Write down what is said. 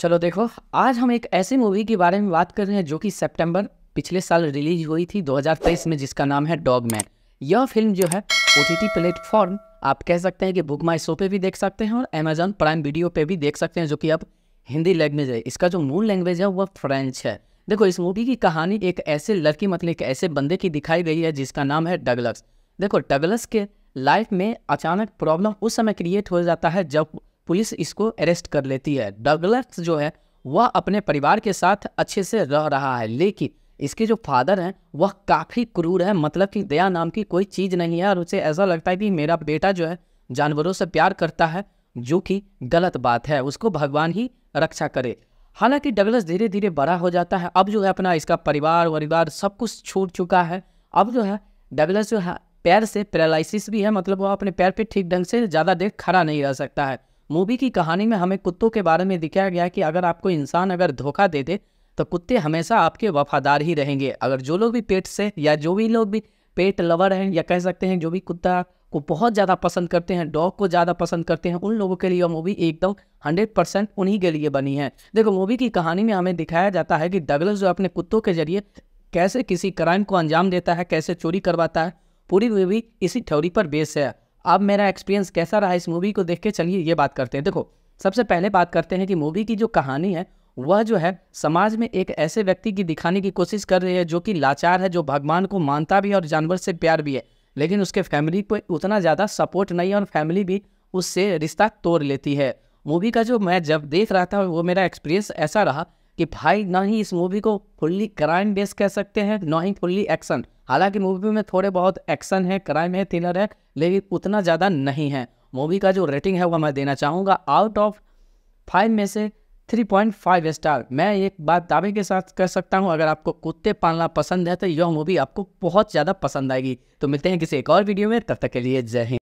चलो देखो आज हम एक ऐसी मूवी के बारे में बात कर रहे हैं जो कि सितंबर पिछले साल रिलीज हुई थी 2023 में जिसका नाम है डॉग मैन यह फिल्म जो है ओ टी प्लेटफॉर्म आप कह सकते हैं कि बुक माई शो पर भी देख सकते हैं और अमेजॉन प्राइम वीडियो पे भी देख सकते हैं जो कि अब हिंदी लैंग्वेज है इसका जो मूल लैंग्वेज है वह फ्रेंच है देखो इस मूवी की कहानी एक ऐसे लड़की मतलब एक ऐसे बंदे की दिखाई गई है जिसका नाम है डगलस देखो डगलस के लाइफ में अचानक प्रॉब्लम उस समय क्रिएट हो जाता है जब पुलिस इसको अरेस्ट कर लेती है डगलस जो है वह अपने परिवार के साथ अच्छे से रह रहा है लेकिन इसके जो फादर हैं वह काफ़ी क्रूर है मतलब कि दया नाम की कोई चीज़ नहीं है और उसे ऐसा लगता है कि मेरा बेटा जो है जानवरों से प्यार करता है जो कि गलत बात है उसको भगवान ही रक्षा करे हालांकि डगलस धीरे धीरे बड़ा हो जाता है अब जो है अपना इसका परिवार वरिवार सब कुछ छूट चुका है अब जो है डगलस जो है पैर से पैरालिसिस भी है मतलब वह अपने पैर पर ठीक ढंग से ज़्यादा देर खड़ा नहीं रह सकता है मूवी की कहानी में हमें कुत्तों के बारे में दिखाया गया कि अगर आपको इंसान अगर धोखा दे दे तो कुत्ते हमेशा आपके वफादार ही रहेंगे अगर जो लोग भी पेट से या जो भी लोग भी पेट लवर हैं या कह सकते हैं जो भी कुत्ता को बहुत ज़्यादा पसंद करते हैं डॉग को ज़्यादा पसंद करते हैं उन लोगों के लिए मूवी एकदम हंड्रेड परसेंट उन्हीं के लिए बनी है देखो मूवी की कहानी में हमें दिखाया जाता है कि डगलस जो अपने कुत्तों के जरिए कैसे किसी क्राइम को अंजाम देता है कैसे चोरी करवाता है पूरी मूवी इसी थ्योरी पर बेस है अब मेरा एक्सपीरियंस कैसा रहा इस मूवी को देख के चलिए ये बात करते हैं देखो सबसे पहले बात करते हैं कि मूवी की जो कहानी है वह जो है समाज में एक ऐसे व्यक्ति की दिखाने की कोशिश कर रही है जो कि लाचार है जो भगवान को मानता भी है और जानवर से प्यार भी है लेकिन उसके फैमिली को उतना ज़्यादा सपोर्ट नहीं है और फैमिली भी उससे रिश्ता तोड़ लेती है मूवी का जो मैं जब देख रहा था वो मेरा एक्सपीरियंस ऐसा रहा कि भाई ना ही इस मूवी को फुल्ली क्राइम बेस कह सकते हैं ना ही फुल्ली एक्शन हालांकि मूवी में थोड़े बहुत एक्शन है क्राइम है थ्रिलर है लेकिन उतना ज़्यादा नहीं है मूवी का जो रेटिंग है वह मैं देना चाहूँगा आउट ऑफ फाइव में से थ्री पॉइंट फाइव स्टार मैं एक बात दावे के साथ कह सकता हूँ अगर आपको कुत्ते पालना पसंद है तो यह मूवी आपको बहुत ज़्यादा पसंद आएगी तो मिलते हैं किसी एक और वीडियो में तब तक के लिए जय हिंद